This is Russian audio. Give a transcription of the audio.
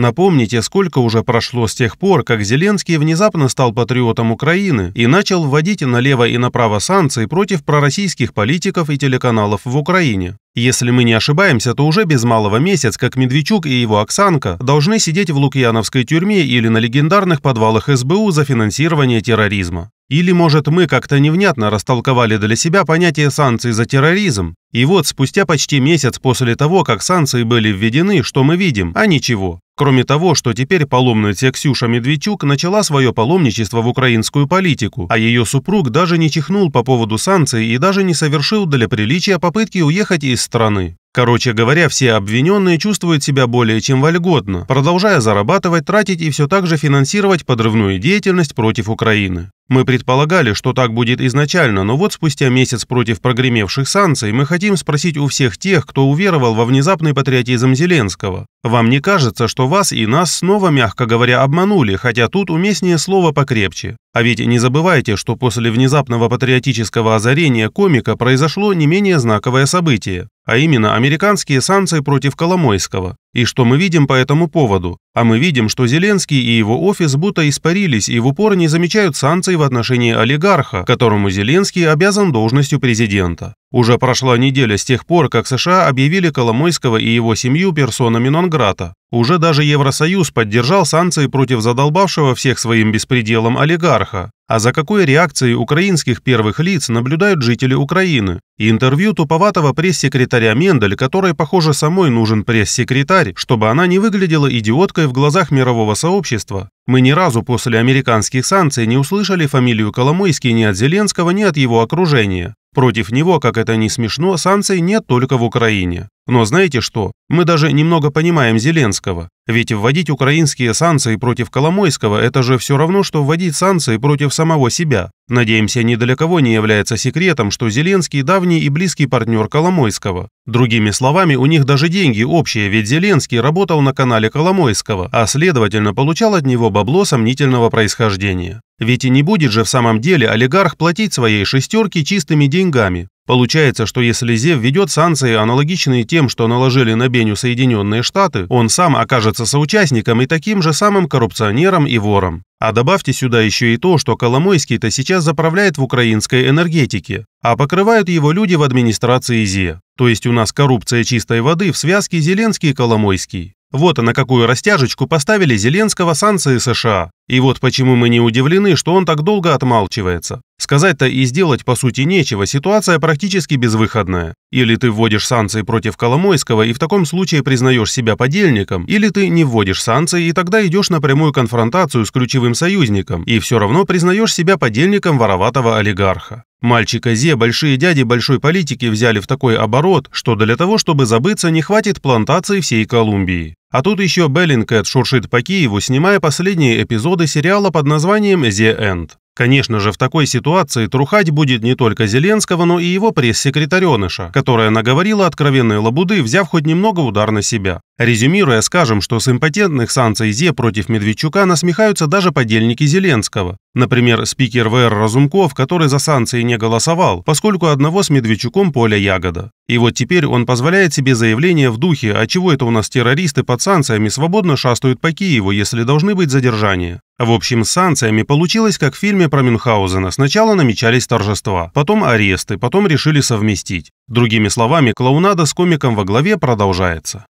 Напомните, сколько уже прошло с тех пор, как Зеленский внезапно стал патриотом Украины и начал вводить налево и направо санкции против пророссийских политиков и телеканалов в Украине. Если мы не ошибаемся, то уже без малого месяц, как Медведчук и его Оксанка должны сидеть в Лукьяновской тюрьме или на легендарных подвалах СБУ за финансирование терроризма. Или, может, мы как-то невнятно растолковали для себя понятие санкций за терроризм, и вот спустя почти месяц после того, как санкции были введены, что мы видим, а ничего. Кроме того, что теперь паломница Ксюша Медведчук начала свое паломничество в украинскую политику, а ее супруг даже не чихнул по поводу санкций и даже не совершил для приличия попытки уехать из страны. Короче говоря, все обвиненные чувствуют себя более чем вольготно, продолжая зарабатывать, тратить и все так же финансировать подрывную деятельность против Украины. Мы предполагали, что так будет изначально, но вот спустя месяц против прогремевших санкций мы хотим спросить у всех тех, кто уверовал во внезапный патриотизм Зеленского. Вам не кажется, что вас и нас снова, мягко говоря, обманули, хотя тут уместнее слово покрепче? А ведь не забывайте, что после внезапного патриотического озарения комика произошло не менее знаковое событие, а именно американские санкции против Коломойского. И что мы видим по этому поводу? А мы видим, что Зеленский и его офис будто испарились и в упор не замечают санкций в отношении олигарха, которому Зеленский обязан должностью президента. Уже прошла неделя с тех пор, как США объявили Коломойского и его семью персонами Нонграта. Уже даже Евросоюз поддержал санкции против задолбавшего всех своим беспределом олигарха а за какой реакцией украинских первых лиц наблюдают жители Украины. интервью туповатого пресс-секретаря Мендель, которой, похоже, самой нужен пресс-секретарь, чтобы она не выглядела идиоткой в глазах мирового сообщества. Мы ни разу после американских санкций не услышали фамилию Коломойский ни от Зеленского, ни от его окружения. Против него, как это ни смешно, санкций нет только в Украине. Но знаете что? Мы даже немного понимаем Зеленского. Ведь вводить украинские санкции против Коломойского – это же все равно, что вводить санкции против самого себя. Надеемся, ни для кого не является секретом, что Зеленский – давний и близкий партнер Коломойского. Другими словами, у них даже деньги общие, ведь Зеленский работал на канале Коломойского, а следовательно получал от него бабло сомнительного происхождения. Ведь и не будет же в самом деле олигарх платить своей шестерке чистыми деньгами. Получается, что если Зев ведет санкции, аналогичные тем, что наложили на Беню Соединенные Штаты, он сам окажется соучастником и таким же самым коррупционером и вором. А добавьте сюда еще и то, что Коломойский-то сейчас заправляет в украинской энергетике, а покрывают его люди в администрации ЗЕ. То есть у нас коррупция чистой воды в связке Зеленский Коломойский. Вот на какую растяжечку поставили Зеленского санкции США. И вот почему мы не удивлены, что он так долго отмалчивается. Сказать-то и сделать по сути нечего, ситуация практически безвыходная. Или ты вводишь санкции против Коломойского и в таком случае признаешь себя подельником, или ты не вводишь санкции и тогда идешь на прямую конфронтацию с ключевым союзником и все равно признаешь себя подельником вороватого олигарха. Мальчика Зе большие дяди большой политики взяли в такой оборот, что для того, чтобы забыться, не хватит плантации всей Колумбии. А тут еще Беллингкэт шуршит по Киеву, снимая последние эпизоды сериала под названием «The End». Конечно же, в такой ситуации трухать будет не только Зеленского, но и его пресс-секретареныша, которая наговорила откровенные лабуды, взяв хоть немного удар на себя. Резюмируя, скажем, что с импотентных санкций ЗЕ против Медведчука насмехаются даже подельники Зеленского. Например, спикер ВР Разумков, который за санкции не голосовал, поскольку одного с Медведчуком поля ягода. И вот теперь он позволяет себе заявление в духе «А чего это у нас террористы под санкциями свободно шастают по Киеву, если должны быть задержания?» В общем, с санкциями получилось, как в фильме про Мюнхгаузена. Сначала намечались торжества, потом аресты, потом решили совместить. Другими словами, клоунада с комиком во главе продолжается.